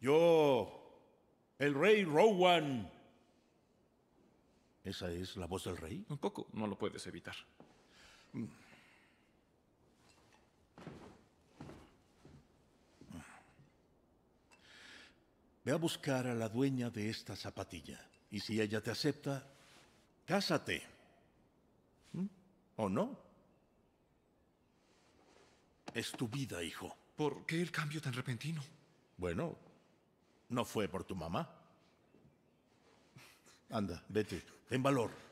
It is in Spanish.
Yo, el rey Rowan. ¿Esa es la voz del rey? Un poco, no lo puedes evitar. Ve a buscar a la dueña de esta zapatilla. Y si ella te acepta, cásate. ¿Mm? ¿O no? Es tu vida, hijo. ¿Por qué el cambio tan repentino? Bueno, no fue por tu mamá. Anda, vete, ten valor.